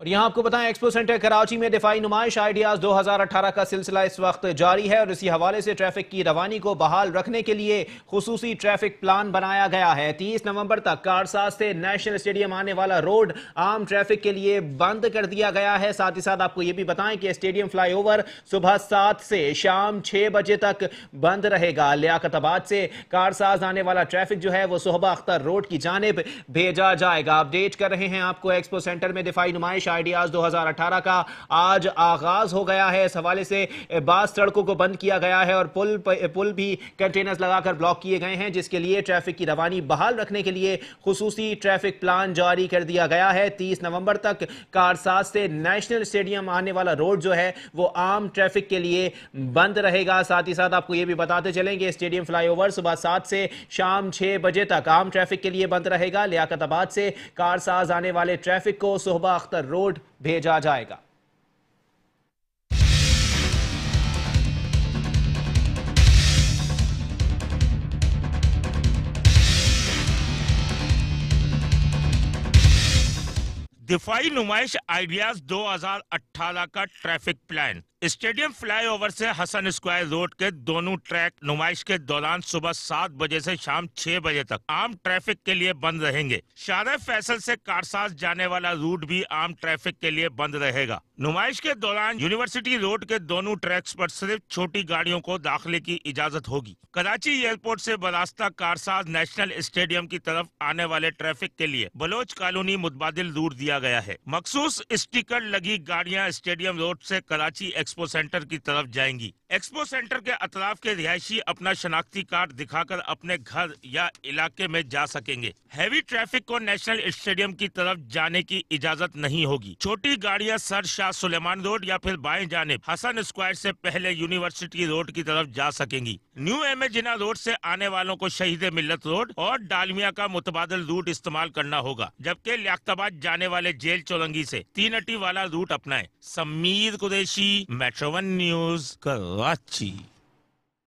और यहां आपको बताएं एक्सपो सेंटर कराची में दिफाई नुमाइश आइडियाज 2018 का सिलसिला इस वक्त जारी है और इसी हवाले से ट्रैफिक की रवानी को बहाल रखने के लिए खसूसी ट्रैफिक प्लान बनाया गया है 30 नवंबर तक कारसाज से नेशनल स्टेडियम आने वाला रोड आम ट्रैफिक के लिए बंद कर दिया गया है साथ ही साथ आपको यह भी बताएं कि स्टेडियम फ्लाईओवर सुबह सात से शाम छह बजे तक बंद रहेगा लियाकताबाद से कारसाज आने वाला ट्रैफिक जो है वो सोहबा अख्तर रोड की जानब भेजा जाएगा अपडेट कर रहे हैं आपको एक्सपो सेंटर में दिफाई नुमाइश पेश आइडियाज 2018 का आज आगाज हो गया है इस हवाले से बास सड़कों को बंद किया गया है और पुल पुल भी कंटेनर्स लगाकर ब्लॉक किए गए हैं जिसके लिए ट्रैफिक की रवानी बहाल रखने के लिए खसूसी ट्रैफिक प्लान जारी कर दिया गया है तीस नवंबर तक कारसाज से नेशनल स्टेडियम आने वाला रोड जो है वो आम ट्रैफिक के लिए बंद रहेगा साथ ही साथ आपको ये भी बताते चलेंगे स्टेडियम फ्लाईओवर सुबह सात से शाम छह बजे तक आम ट्रैफिक के लिए बंद रहेगा लियाकताबाद से कारसाज आने वाले ट्रैफिक को सुबह अख्तर रोड भेजा जाएगा दिफाई नुमाइश आइडियाज 2018 का ट्रैफिक प्लान स्टेडियम फ्लाईओवर से हसन स्क्वायर रोड के दोनों ट्रैक नुमाइश के दौरान सुबह सात बजे से शाम छह बजे तक आम ट्रैफिक के लिए बंद रहेंगे शार फैसल से कारसाज जाने वाला रूट भी आम ट्रैफिक के लिए बंद रहेगा नुमाइश के दौरान यूनिवर्सिटी रोड के दोनों ट्रैक्स पर सिर्फ छोटी गाड़ियों को दाखिले की इजाजत होगी कराची एयरपोर्ट से बरास्ता कारसाज नेशनल स्टेडियम की तरफ आने वाले ट्रैफिक के लिए बलोच कॉलोनी मुतबादिल रूट दिया गया है मखसूस स्टिकर लगी गाड़ियाँ स्टेडियम रोड ऐसी कराची एक्सपो सेंटर की तरफ जाएंगी एक्सपो सेंटर के अतराफ के रिहायशी अपना शनाख्ती कार्ड दिखाकर अपने घर या इलाके में जा सकेंगे हैवी ट्रैफिक को नेशनल स्टेडियम की तरफ जाने की इजाजत नहीं होगी छोटी गाड़ियां सर शाह सुलेमान रोड या फिर बाएं जाने हसन स्क्वायर से पहले यूनिवर्सिटी रोड की तरफ जा सकेंगी न्यू एम जिना रोड से आने वालों को शहीद मिल्लत रोड और डालमिया का मुतबादल रूट इस्तेमाल करना होगा जबकि लियाबाद जाने वाले जेल चौरंगी ऐसी तीन अटी वाला रूट अपनाए Sameer Qureshi Metro One News, Karachi.